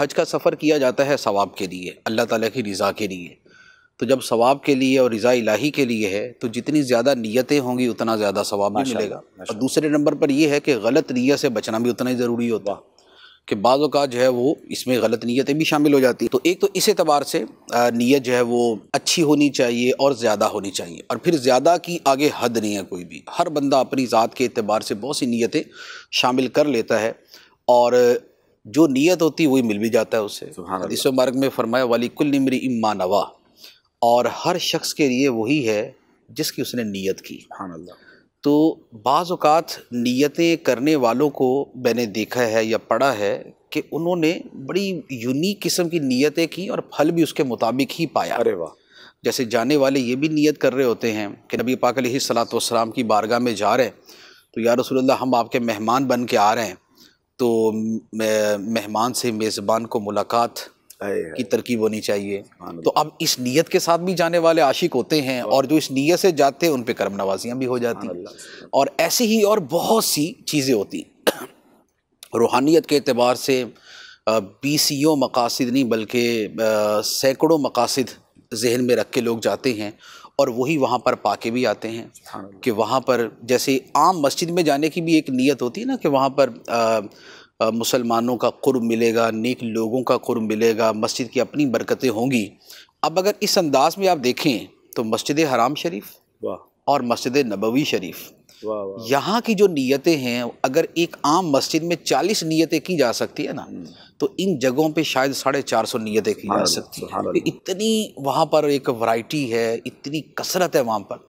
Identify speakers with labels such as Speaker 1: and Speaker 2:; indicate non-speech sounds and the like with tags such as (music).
Speaker 1: हज का सफ़र किया जाता है सवाब के लिए अल्लाह ताला की रज़ा के लिए तो जब सवाब के लिए और रज़ा इलाही के लिए है तो जितनी ज़्यादा नीयतें होंगी उतना ज़्यादा सवाब भी मिलेगा और दूसरे नंबर पर यह है कि गलत नीयत से बचना भी उतना ही ज़रूरी होता कि बाज़ जो है वो इसमें गलत नीयतें भी शामिल हो जाती तो एक तो इस एतबार से नीयत जो है वो अच्छी होनी चाहिए और ज़्यादा होनी चाहिए और फिर ज़्यादा की आगे हद नहीं है कोई भी हर बंदा अपनी ज़ात के अतबार से बहुत सी नीयतें शामिल कर लेता है और जो नीयत होती है वही मिल भी जाता है उसे इस मार्ग में फरमाया वाली कुल निमरी इम्मा नवा और हर शख्स के लिए वही है जिसकी उसने नीयत की तो बाज़ात नीयतें करने वालों को मैंने देखा है या पढ़ा है कि उन्होंने बड़ी यूनिक किस्म की नीयतें की और फल भी उसके मुताबिक ही पाया अरे वाह जैसे जाने वाले ये भी नीयत कर रहे होते हैं कि नबी पाक सलात वसलाम की बारगाह में जा रहे हैं तो या रसोल्ला हम आपके मेहमान बन के आ रहे हैं तो मेहमान से मेज़बान को मुलाकात की तरकीब होनी चाहिए तो अब इस नीयत के साथ भी जाने वाले आशिक होते हैं और जो इस नीयत से जाते हैं उन पर करम नवाजियाँ भी हो जाती हैं और ऐसी ही और बहुत सी चीज़ें होती (coughs) रूहानियत के अतबार से बीसियों मकासद नहीं बल्कि सैकड़ों मकासद जहन में रख के लोग जाते हैं और वही वहाँ पर पाके भी आते हैं कि वहाँ पर जैसे आम मस्जिद में जाने की भी एक नीयत होती है ना कि वहाँ पर मुसलमानों का कुर्ब मिलेगा नेक लोगों का कुर्ब मिलेगा मस्जिद की अपनी बरकतें होंगी अब अगर इस अंदाज में आप देखें तो मस्जिद हराम शरीफ और मस्जिद नबवी शरीफ यहाँ की जो नीयतें हैं अगर एक आम मस्जिद में चालीस नीयतें की जा सकती है ना हम्म। तो इन जगहों पे शायद साढ़े चार सौ नीयतें की जा सकती हैं इतनी वहाँ पर एक वैरायटी है इतनी कसरत है वहाँ पर